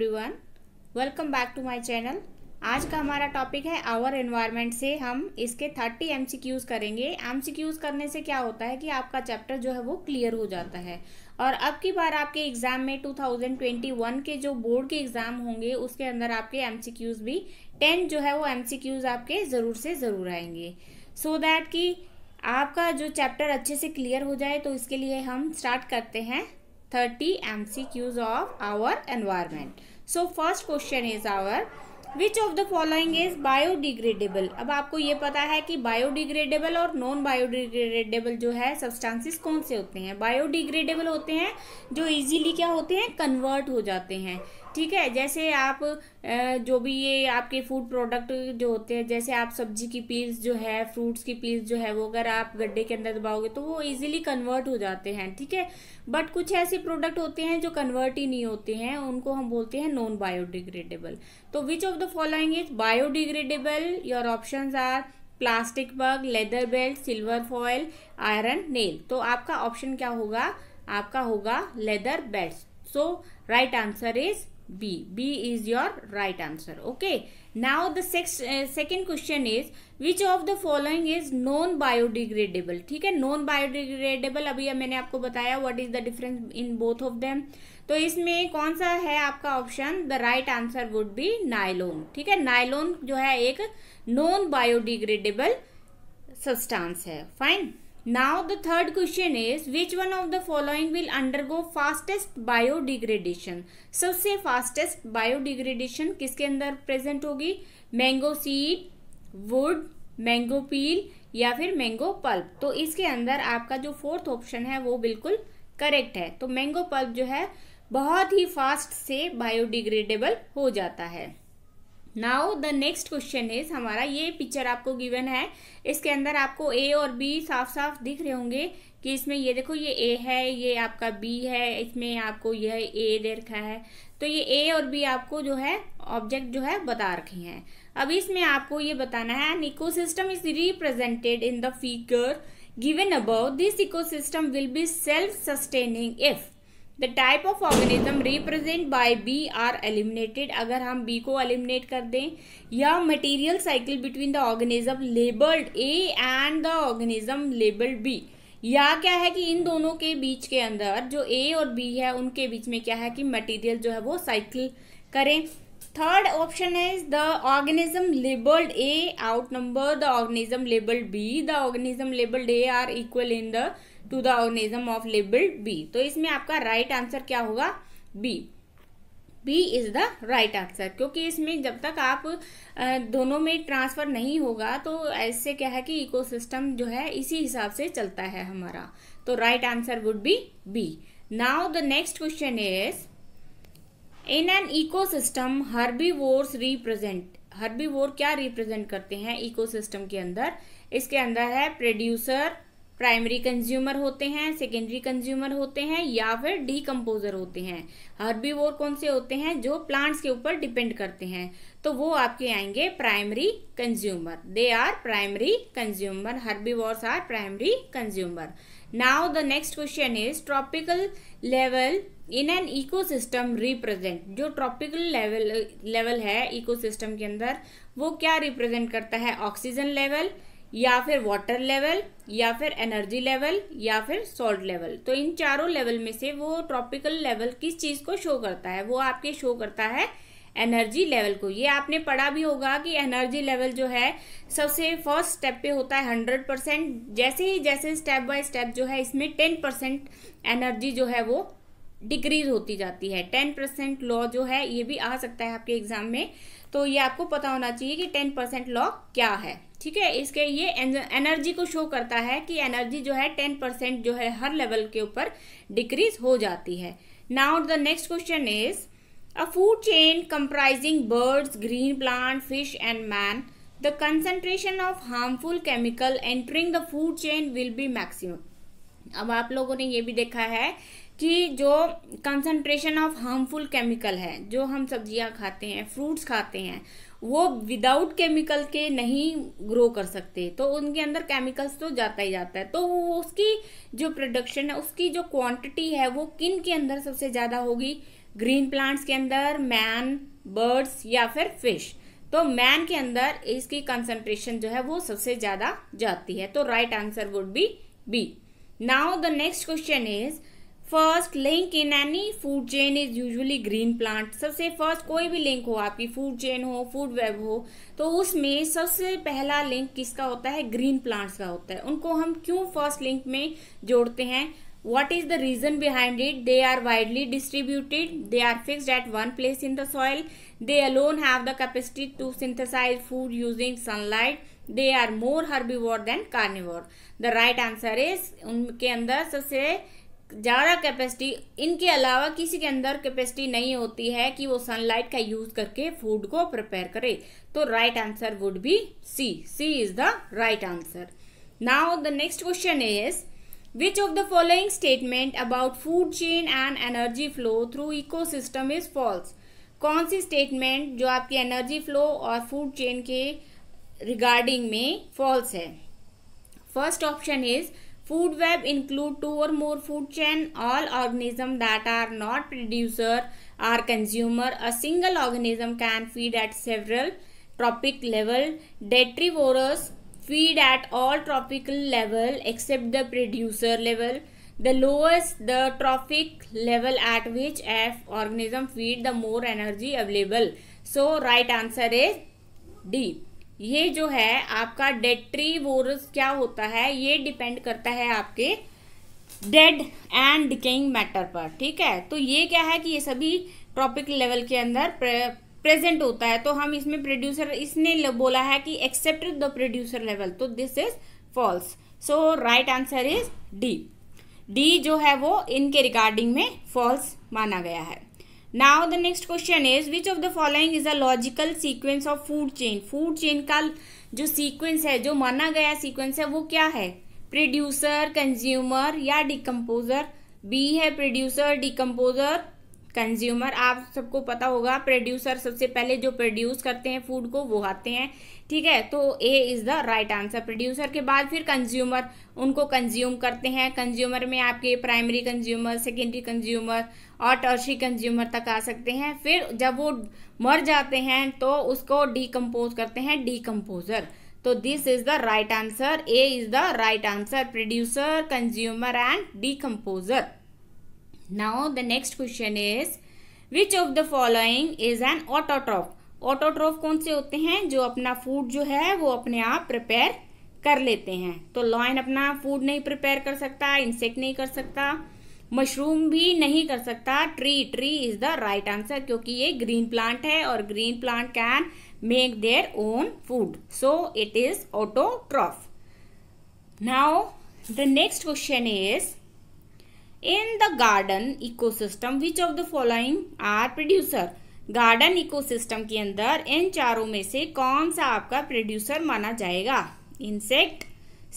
Everyone welcome back to my channel आज का हमारा टॉपिक है आवर एनवायरनमेंट से हम इसके थर्टी एम करेंगे एम करने से क्या होता है कि आपका चैप्टर जो है वो क्लियर हो जाता है और अब की बार आपके एग्ज़ाम में 2021 के जो बोर्ड के एग्ज़ाम होंगे उसके अंदर आपके एम भी टेन जो है वो एम आपके ज़रूर से ज़रूर आएंगे सो so दैट कि आपका जो चैप्टर अच्छे से क्लियर हो जाए तो इसके लिए हम स्टार्ट करते हैं thirty M of our environment so first question is our which of the following is biodegradable अब आपको ये पता है कि बायोडिग्रेडेबल और नॉन बायोडिग्रेडेबल जो है सब्सटेंसेस कौन से होते हैं बायोडिग्रेडेबल होते हैं जो इजीली क्या होते हैं कन्वर्ट हो जाते हैं ठीक है जैसे आप जो भी ये आपके फूड प्रोडक्ट जो होते हैं जैसे आप सब्जी की पील्स जो है फ्रूट्स की पील्स जो है वो अगर आप गड्ढे के अंदर दबाओगे तो वो इजीली कन्वर्ट हो जाते हैं ठीक है बट कुछ ऐसे प्रोडक्ट होते हैं जो कन्वर्ट ही नहीं होते हैं उनको हम बोलते हैं नॉन बायोडिग्रेडेबल तो which of the following is biodegradable your option are plastic bag leather belt silver foil iron nail तो आपका ऑप्शन क्या होगा आपका होगा leather belt so right answer is B. B is your right answer. Okay. Now the sex, uh, second question is which of the following is non biodegradable? ठीक है non biodegradable अभी मैंने आपको बताया what is the difference in both of them. तो इसमें कौन सा है आपका option the right answer would be nylon ठीक है नाइलोन जो है एक नॉन बायोडिग्रेडेबल सब्सटेंस है fine Now the third question is which one of the following will undergo fastest biodegradation? सबसे fastest biodegradation किसके अंदर present होगी Mango seed, wood, mango peel या फिर mango pulp. तो इसके अंदर आपका जो fourth option है वो बिल्कुल correct है तो mango pulp जो है बहुत ही fast से biodegradable हो जाता है now the next question is हमारा ये पिक्चर आपको गिवन है इसके अंदर आपको ए और बी साफ साफ दिख रहे होंगे कि इसमें ये देखो ये ए है ये आपका बी है इसमें आपको यह ए दे रखा है तो ये ए और बी आपको जो है ऑब्जेक्ट जो है बता रखे हैं अब इसमें आपको ये बताना है an ecosystem is represented in the figure given about this ecosystem will be self sustaining if the type of organism represent by B are eliminated अगर हम बी को एलिमिनेट कर दें या material cycle between the organism labelled A and the organism labelled B या क्या है कि इन दोनों के बीच के अंदर जो ए और बी है उनके बीच में क्या है कि मटेरियल जो है वो साइकिल करें third option is the organism labelled A outnumber the organism labelled B the organism labelled A are equal in the to the organism of label B तो इसमें आपका राइट right आंसर क्या होगा B B is the right answer क्योंकि इसमें जब तक आप दोनों में ट्रांसफर नहीं होगा तो ऐसे क्या है कि इकोसिस्टम जो है इसी हिसाब से चलता है हमारा तो right answer would be B now the next question is in an eco ecosystem herbivores represent herbivore क्या रिप्रेजेंट करते हैं इकोसिस्टम के अंदर इसके अंदर है प्रोड्यूसर प्राइमरी कंज्यूमर होते हैं सेकेंडरी कंज्यूमर होते हैं या फिर डीकम्पोजर होते हैं हर्बीवोर कौन से होते हैं जो प्लांट्स के ऊपर डिपेंड करते हैं तो वो आपके आएंगे primary consumer they are primary consumer vores are primary consumer now the next question is tropical level in an system represent जो ट्रॉपिकल लेवल लेवल है सिस्टम के अंदर वो क्या रिप्रेजेंट करता है ऑक्सीजन लेवल या फिर वाटर लेवल या फिर एनर्जी लेवल या फिर सॉल्ट लेवल तो इन चारों लेवल में से वो ट्रॉपिकल लेवल किस चीज़ को शो करता है वो आपके शो करता है एनर्जी लेवल को ये आपने पढ़ा भी होगा कि एनर्जी लेवल जो है सबसे फर्स्ट स्टेप पे होता है हंड्रेड परसेंट जैसे ही जैसे स्टेप बाय स्टेप जो है इसमें टेन परसेंट एनर्जी जो है वो डिक्रीज होती जाती है टेन परसेंट लॉ जो है ये भी आ सकता है आपके एग्जाम में तो ये आपको पता होना चाहिए कि टेन परसेंट लॉ क्या है ठीक है इसके ये एनर्जी को शो करता है कि एनर्जी जो है टेन परसेंट जो है हर लेवल के ऊपर डिक्रीज हो जाती है now the next question is a food chain comprising birds green plant fish and man the concentration of harmful chemical entering the food chain will be maximum अब आप लोगों ने ये भी देखा है कि जो कंसनट्रेशन ऑफ हार्मफुल केमिकल है जो हम सब्जियां खाते हैं फ्रूट्स खाते हैं वो विदाउट केमिकल के नहीं ग्रो कर सकते तो उनके अंदर केमिकल्स तो जाता ही जाता है तो वो उसकी जो प्रोडक्शन है उसकी जो क्वांटिटी है वो किन के अंदर सबसे ज़्यादा होगी ग्रीन प्लांट्स के अंदर मैन बर्ड्स या फिर फिश तो मैन के अंदर इसकी कंसंट्रेशन जो है वो सबसे ज़्यादा जाती है तो right answer would be B now the next question is first link in any food chain is usually green plant सबसे फर्स्ट कोई भी लिंक हो आपकी फूड चेन हो फूड वेब हो तो उसमें सबसे पहला लिंक किसका होता है ग्रीन प्लांट्स का होता है उनको हम क्यों फर्स्ट लिंक में जोड़ते हैं what is the reason behind it they are widely distributed they are fixed at one place in the soil they alone have the capacity to synthesise food using sunlight they are more herbivore than carnivore the right answer is उनके अंदर सबसे ज़्यादा capacity इनके अलावा किसी के अंदर capacity नहीं होती है कि वो सनलाइट का यूज़ करके फूड को प्रिपेयर करे तो right answer would be C C is the right answer now the next question is of the following statement about food chain and energy flow through ecosystem is false कौन सी statement जो आपकी energy flow और food chain के regarding में false है first option is Food web include two or more food chain. All organisms that are not producer are consumer. A single organism can feed at several tropic level. Detrivorous feed at all tropical level except the producer level. The lowest the trophic level at which F organism feed the more energy available. So right answer is D. ये जो है आपका डेट्री vores क्या होता है ये depend करता है आपके डेड एंड डिकेइंग मैटर पर ठीक है तो ये क्या है कि ये सभी ट्रॉपिक लेवल के अंदर प्रेजेंट होता है तो हम इसमें प्रोड्यूसर इसने बोला है कि एक्सेप्ट द प्रोड्यूसर लेवल तो this is false so right answer is D D जो है वो इनके रिगार्डिंग में फॉल्स माना गया है now the next question is which of the following is a logical sequence of food chain food chain का जो सीक्वेंस है जो माना गया सीक्वेंस है वो क्या है प्रोड्यूसर कंज्यूमर या डिकम्पोजर बी है प्रोड्यूसर डिकम्पोजर कंज्यूमर आप सबको पता होगा प्रोड्यूसर सबसे पहले जो प्रोड्यूस करते हैं फूड को वो आते हैं ठीक है तो A is the right answer producer के बाद फिर कंज्यूमर उनको कंज्यूम करते हैं कंज्यूमर में आपके प्राइमरी कंज्यूमर सेकेंडरी कंज्यूमर और टर्शी कंज्यूमर तक आ सकते हैं फिर जब वो मर जाते हैं तो उसको डीकम्पोज करते हैं डीकम्पोजर तो this is the right answer A is the right answer producer consumer and decomposer now the next question is which of the following is an autotroph autotroph कौन से होते हैं जो अपना फूड जो है वो अपने आप प्रिपेयर कर लेते हैं तो लॉइन अपना फूड नहीं प्रिपेयर कर सकता इंसेक्ट नहीं कर सकता मशरूम भी नहीं कर सकता tree tree is the right answer क्योंकि ये ग्रीन प्लांट है और green plant can make their own food so it is autotroph now the next question is in the garden ecosystem which of the following are producer garden ecosystem के अंदर इन चारों में से कौन सा आपका प्रोड्यूसर माना जाएगा इंसेक्ट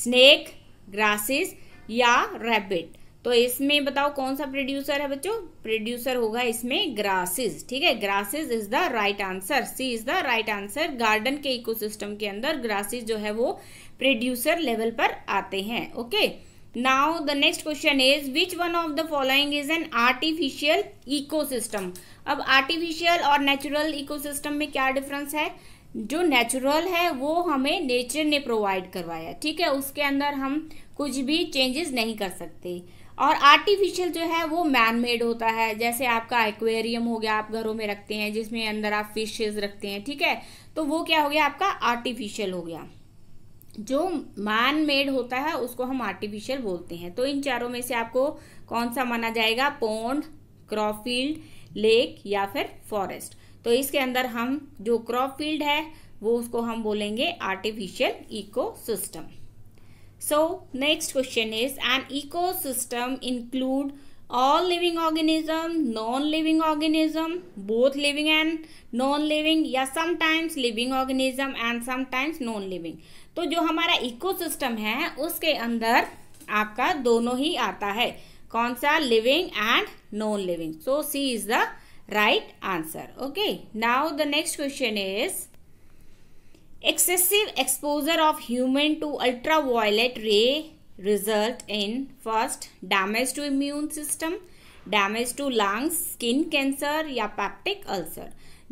स्नेक ग्रासेस या रैबिट तो इसमें बताओ कौन सा प्रोड्यूसर है बच्चों प्रोड्यूसर होगा इसमें ग्रासेस ठीक है grasses is the right answer C is the right answer garden के इकोसिस्टम के अंदर ग्रासेस जो है वो प्रोड्यूसर लेवल पर आते हैं okay now the next question is which one of the following is an artificial eco अब आर्टिफिशियल और नेचुरल इकोसिस्टम में क्या डिफरेंस है जो नेचुरल है वो हमें नेचर ने प्रोवाइड करवाया ठीक है उसके अंदर हम कुछ भी चेंजेस नहीं कर सकते और आर्टिफिशियल जो है वो मैन मेड होता है जैसे आपका एक्वेरियम हो गया आप घरों में रखते हैं जिसमें अंदर आप फिशेज रखते हैं ठीक है तो वो क्या हो गया आपका आर्टिफिशियल हो गया जो मैन मेड होता है उसको हम आर्टिफिशियल बोलते हैं तो इन चारों में से आपको कौन सा माना जाएगा पोंड क्रॉप फील्ड लेक या फिर फॉरेस्ट तो इसके अंदर हम जो क्रॉप फील्ड है वो उसको हम बोलेंगे artificial ecosystem So next question is an ecosystem include all living organism, non-living organism, both living and non-living या sometimes living organism and sometimes non-living. to jo hamara ecosystem hai uske andar aapka dono hi aata hai kaun sa living and non living so c is the right answer okay now the next question is excessive exposure of human to ultraviolet ray result in first damage to immune system damage to lungs skin cancer या peptic ulcer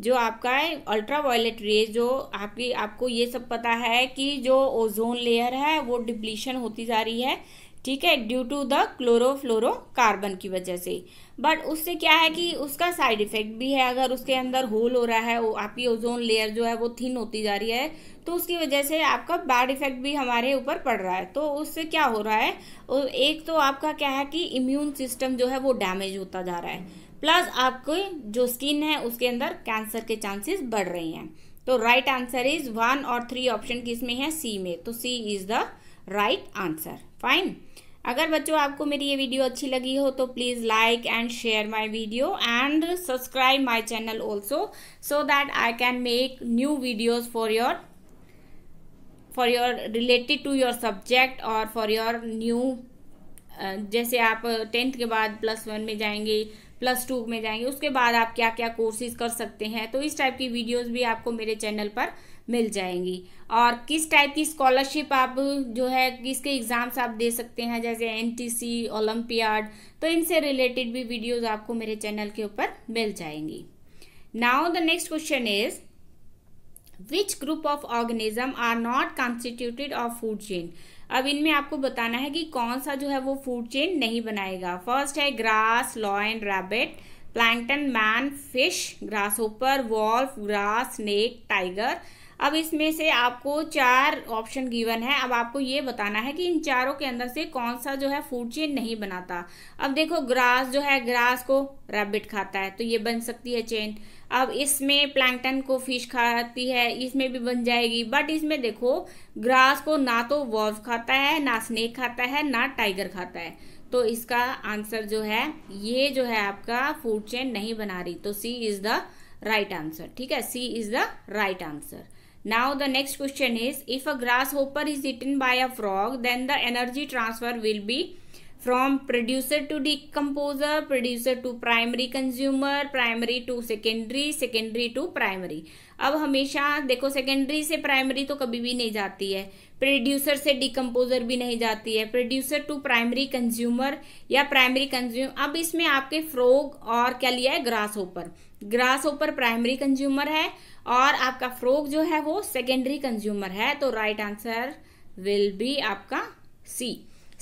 जो आपका है ultra ultraviolet रे जो आपकी आपको ये सब पता है कि जो ओजोन लेयर है वो डिप्लीशन होती जा रही है ठीक है ड्यू टू द क्लोरोफ्लोरोकार्बन की वजह से बट उससे क्या है कि उसका साइड इफेक्ट भी है अगर उसके अंदर होल हो रहा है वो आपकी ओजोन लेयर जो है वो थिन होती जा रही है तो उसकी वजह से आपका बैड इफेक्ट भी हमारे ऊपर पड़ रहा है तो उससे क्या हो रहा है एक तो आपका क्या है कि इम्यून सिस्टम जो है वो डैमेज होता जा रहा है प्लस आपकी जो स्किन है उसके अंदर कैंसर के चांसेस बढ़ रहे हैं तो राइट आंसर इज वन और थ्री ऑप्शन किस में है सी में तो C is the right answer fine अगर बच्चों आपको मेरी ये वीडियो अच्छी लगी हो तो please like and share my video and subscribe my channel also so that I can make new videos for your for your related to your subject और फॉर योर न्यू जैसे आप टेंथ के बाद plus one में जाएंगे plus two में जाएंगे उसके बाद आप क्या क्या कोर्सेज कर सकते हैं तो इस टाइप की वीडियोज़ भी आपको मेरे चैनल पर मिल जाएंगी और किस टाइप की स्कॉलरशिप आप जो है किसके एग्ज़ाम्स आप दे सकते हैं जैसे एनटीसी ओलंपियाड तो इनसे रिलेटेड भी वीडियोस आपको मेरे चैनल के ऊपर मिल जाएंगी now the next question is which group of organism are not constituted of food chain अब इनमें आपको बताना है कि कौन सा जो है वो फूड चेन नहीं बनाएगा फर्स्ट है grass lion rabbit plankton man fish grass hopper wolf grass snake tiger अब इसमें से आपको चार ऑप्शन गिवन है अब आपको ये बताना है कि इन चारों के अंदर से कौन सा जो है फूड चेन नहीं बनाता अब देखो ग्रास जो है ग्रास को रैबिट खाता है तो ये बन सकती है चेन अब इसमें प्लैंकटन को फिश खाती है इसमें भी बन जाएगी बट इसमें देखो ग्रास को ना तो वॉल्व खाता है ना स्नेक खाता है ना टाइगर खाता है तो इसका आंसर जो है ये जो है आपका फूड चेन नहीं बना रही तो C is the right answer ठीक है C is the right answer Now the next question is if a grasshopper is eaten by a frog then the energy transfer will be from producer to decomposer, producer to primary consumer, primary to secondary, secondary to primary. अब हमेशा देखो secondary से primary तो कभी भी नहीं जाती है प्रोड्यूसर से डिकम्पोजर भी नहीं जाती है प्रोड्यूसर टू प्राइमरी कंज्यूमर या प्राइमरी कंज्यूमर अब इसमें आपके फ्रोग और क्या लिया है grasshopper grasshopper primary consumer है और आपका फ्रोक जो है वो सेकेंडरी कंज्यूमर है तो राइट आंसर विल बी आपका C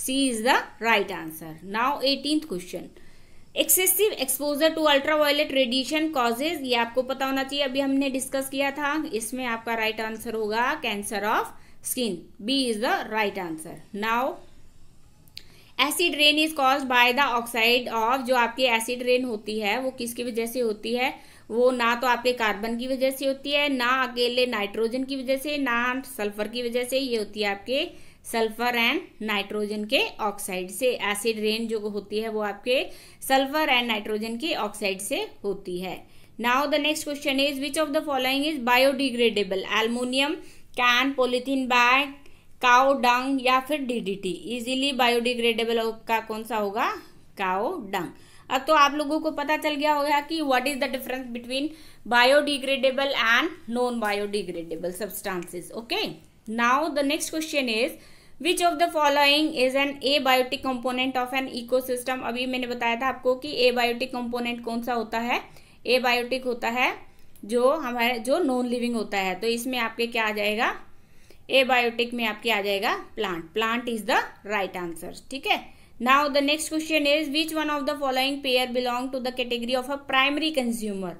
C is the right answer now eighteenth question excessive exposure to ultraviolet radiation causes ये आपको पता होना चाहिए अभी हमने डिस्कस किया था इसमें आपका राइट right आंसर होगा cancer of skin B is the right answer now acid rain is cause by the oxide of जो आपकी एसिड रेन होती है वो किसकी वजह से होती है वो ना तो आपके कार्बन की वजह से होती है ना अकेले नाइट्रोजन की वजह से ना सल्फर की वजह से ये होती है आपके सल्फर एंड नाइट्रोजन के ऑक्साइड से एसिड रेन जो होती है वो आपके सल्फर एंड नाइट्रोजन के ऑक्साइड से होती है now the next question is which of the following is biodegradable aluminium can polythene bag cow dung या फिर डीडीटी इजीली बायोडिग्रेडेबल का कौन सा होगा काओ डंग अब तो आप लोगों को पता चल गया होगा कि what is the difference between biodegradable and non biodegradable substances okay now the next question is which of the following is an abiotic component of an ecosystem अभी मैंने बताया था आपको कि ए बायोटिक कॉम्पोनेंट कौन सा होता है ए बायोटिक होता है जो हमारे जो नॉन लिविंग होता है तो इसमें आपके क्या आ जाएगा ए बायोटिक में आपके आ जाएगा plant plant is the right answer ठीक है now the next question is which one of the following pair belong to the category of a primary consumer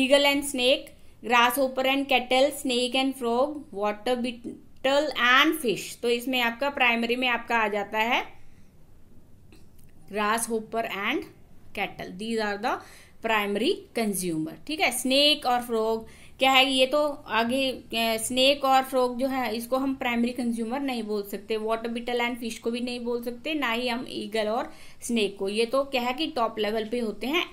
eagle and snake grasshopper and cattle snake and frog water beetle and fish तो इसमें आपका primary में आपका आ जाता है grasshopper and cattle these are the primary consumer ठीक है स्नेक और फ्रॉग क्या है ये तो आगे स्नेक और फ्रॉग जो है इसको हम प्राइमरी कंज्यूमर नहीं बोल सकते वाटर बिटल एंड फिश को भी नहीं बोल सकते ना ही हम ईगल और स्नेक को ये तो क्या है कि टॉप लेवल पे होते हैं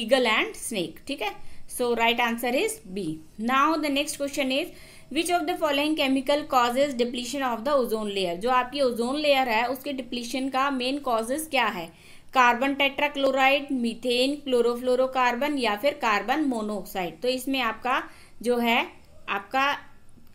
ईगल एंड स्नेक ठीक है so right answer is B now the next question is which of the following chemical causes depletion of the ozone layer जो आपकी ओजोन लेयर है उसके डिप्लीशन का मेन कॉजेज क्या है कार्बन टेट्राक्लोराइड मीथेन क्लोरोफ्लोरोकार्बन या फिर कार्बन मोनोऑक्साइड तो इसमें आपका जो है आपका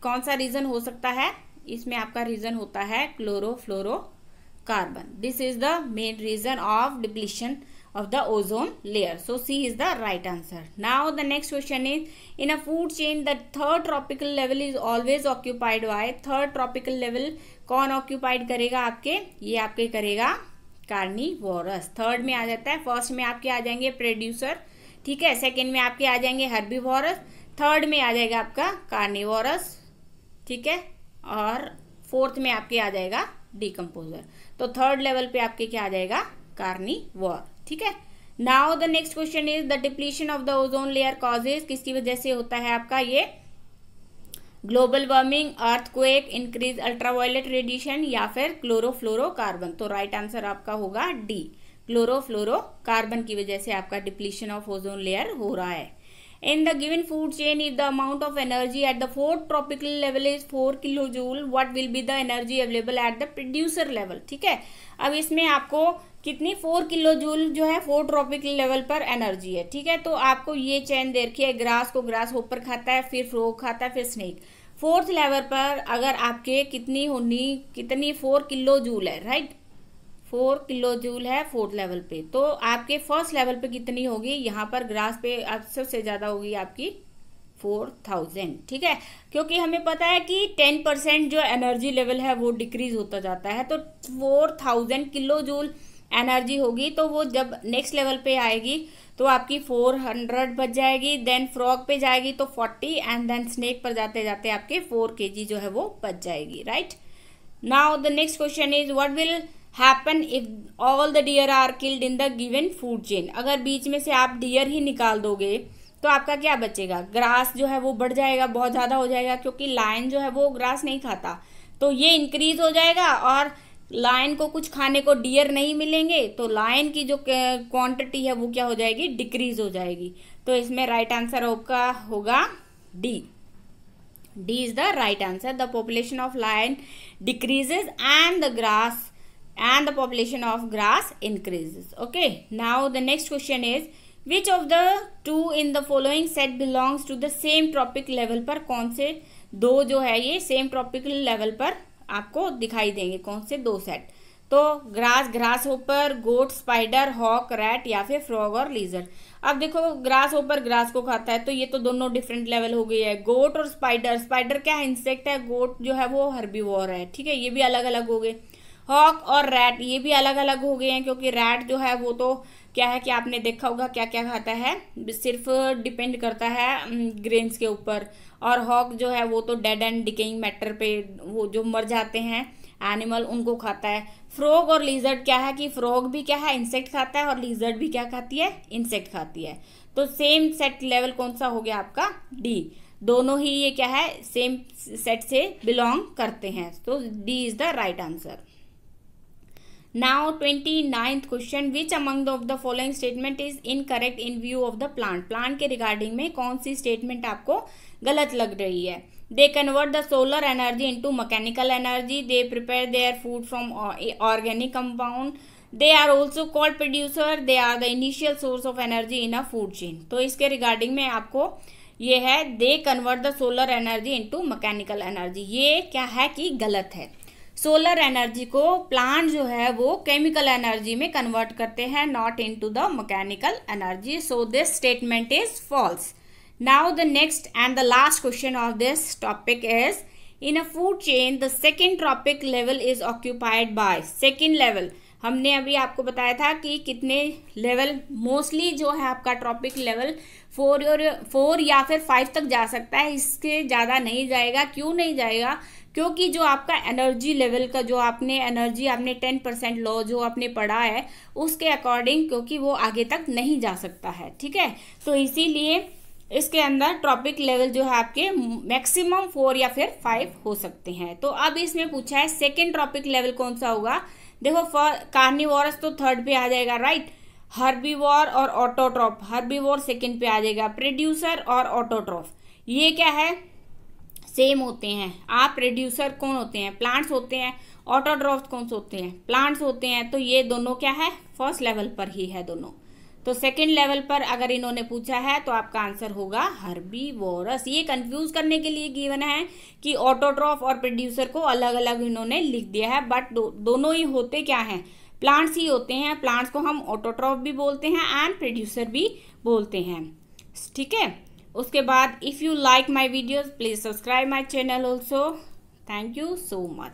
कौन सा रीजन हो सकता है इसमें आपका रीजन होता है chlorofluorocarbon this is the main reason of depletion of the ozone layer so C is the right answer now the next question is in a food chain the third tropical level is always occupied by third tropical level कौन occupied करेगा आपके ये आपके करेगा carnivorous third में आ जाता है first में आपके आ जाएंगे प्रोड्यूसर ठीक है सेकेंड में आपके आ जाएंगे हर्बीवोरस थर्ड में आ जाएगा आपका कार्निवोरस ठीक है और फोर्थ में आपके आ जाएगा डिकम्पोजर तो थर्ड लेवल पे आपके क्या आ जाएगा कार्निवोर ठीक है now the next question is the depletion of the ozone layer causes किसकी वजह से होता है आपका ये global warming earthquake increase ultraviolet radiation या फिर क्लोरो फ्लोरो कार्बन तो राइट right आंसर आपका होगा डी क्लोरो फ्लोरो कार्बन की वजह से आपका डिप्लीशन ऑफ ओजोन लेयर हो रहा है in the given food chain is the amount of energy at the fourth tropical level is four kilojoule what will be the energy available at the producer level ठीक है अब इसमें आपको कितनी four kilojoule जो है four tropic level पर energy है ठीक है तो आपको ये चैन दे रखी है ग्रास को ग्रास होपर खाता है फिर फ्रोक खाता है फिर स्नेक फोर्थ लेवल पर अगर आपके कितनी होनी कितनी फोर किलो जूल है राइट फोर किलो जूल है फोर्थ लेवल पे तो आपके फर्स्ट लेवल पे कितनी होगी यहाँ पर ग्रास पे आप सबसे ज़्यादा होगी आपकी फोर थाउजेंड ठीक है क्योंकि हमें पता है कि टेन परसेंट जो एनर्जी लेवल है वो डिक्रीज होता जाता है तो four thousand kilojoule energy होगी तो वो जब नेक्स्ट लेवल पे आएगी तो आपकी फोर हंड्रेड बच जाएगी देन फ्रॉग पे जाएगी तो फोर्टी एंड देन स्नेक पर जाते जाते आपके फोर के जी जो है वो बच जाएगी right now the next question is what will happen if all the deer are killed in the given food chain अगर बीच में से आप डियर ही निकाल दोगे तो आपका क्या बचेगा ग्रास जो है वो बढ़ जाएगा बहुत ज़्यादा हो जाएगा क्योंकि लाइन जो है वो ग्रास नहीं खाता तो ये इंक्रीज हो जाएगा और लायन को कुछ खाने को डियर नहीं मिलेंगे तो लायन की जो क्वांटिटी है वो क्या हो जाएगी डिक्रीज हो जाएगी तो इसमें राइट आंसर आपका होगा D D is the right answer the population of lion decreases and the grass and the population of grass increases okay now the next question is which of the two in the following set belongs to the same tropic level पर कौन से दो जो है ये same tropical level पर आपको दिखाई देंगे कौन से दो सेट तो grass grasshopper goat spider hawk rat या फिर फ्रॉग और लीजर अब देखो ग्रास होपर ग्रास को खाता है तो ये तो दोनों डिफरेंट लेवल हो गई है गोट और स्पाइडर स्पाइडर क्या है इंसेक्ट है गोट जो है वो हर्बीवोर है ठीक है ये भी अलग अलग हो गए हॉक और रैट ये भी अलग अलग हो गए हैं क्योंकि रैट जो है वो तो क्या है कि आपने देखा होगा क्या क्या खाता है सिर्फ डिपेंड करता है ग्रेन्स के ऊपर और हॉक जो है वो तो डेड एंड डिकेइंग मैटर पे वो जो मर जाते हैं एनिमल उनको खाता है फ्रॉग और लीजर्ड क्या है कि फ्रॉग भी क्या है इंसेक्ट खाता है और लीजर्ड भी क्या खाती है इंसेक्ट खाती है तो सेम सेट लेवल कौन सा हो गया आपका डी दोनों ही ये क्या है सेम सेट से बिलोंग करते हैं तो D is the right answer now twenty ninth question which among of the the statement is incorrect in view of the plant plant के रिगार्डिंग में कौन सी स्टेटमेंट आपको गलत लग रही है they convert the solar energy into mechanical energy they prepare their are food from organic compound they are also call producer they are the initial source of energy in a food chain तो इसके regarding में आपको ये है they convert the solar energy into mechanical energy ये क्या है कि गलत है सोलर एनर्जी को प्लांट जो है वो केमिकल एनर्जी में कन्वर्ट करते हैं not into the mechanical energy so this statement is false now the next and the last question of this topic is in a food chain the second tropic level is occupied by second level हमने अभी आपको बताया था कि कितने level mostly जो है आपका ट्रॉपिक लेवल फोर और फोर या फिर फाइव तक जा सकता है इसके ज़्यादा नहीं जाएगा क्यों नहीं जाएगा क्योंकि जो आपका एनर्जी लेवल का जो आपने एनर्जी आपने टेन परसेंट लॉ जो आपने पढ़ा है उसके अकॉर्डिंग क्योंकि वो आगे तक नहीं जा सकता है ठीक है तो इसीलिए इसके अंदर ट्रॉपिक लेवल जो है आपके मैक्सिमम फोर या फिर फाइव हो सकते हैं तो अब इसमें पूछा है सेकेंड ट्रॉपिक लेवल कौन सा होगा देखो कार्निवोरस तो थर्ड पे आ जाएगा राइट हर्बीवोर और ऑटोट्रॉफ वॉर सेकेंड पे आ जाएगा प्रोड्यूसर और ऑटोट्रॉफ ये क्या है सेम होते हैं आप प्रोड्यूसर कौन होते हैं प्लांट्स होते हैं ऑटोड्रॉफ्ट कौन से होते हैं प्लांट्स होते हैं तो ये दोनों क्या है फर्स्ट लेवल पर ही है दोनों तो सेकंड लेवल पर अगर इन्होंने पूछा है तो आपका आंसर होगा वोरस ये कंफ्यूज करने के लिए गिवन है कि ऑटोट्रॉफ और प्रोड्यूसर को अलग अलग इन्होंने लिख दिया है बट दो, दोनों ही होते क्या हैं प्लांट्स ही होते हैं प्लांट्स को हम ऑटोट्रॉफ भी बोलते हैं एंड प्रोड्यूसर भी बोलते हैं ठीक है उसके बाद if you like my videos please subscribe my channel also thank you so much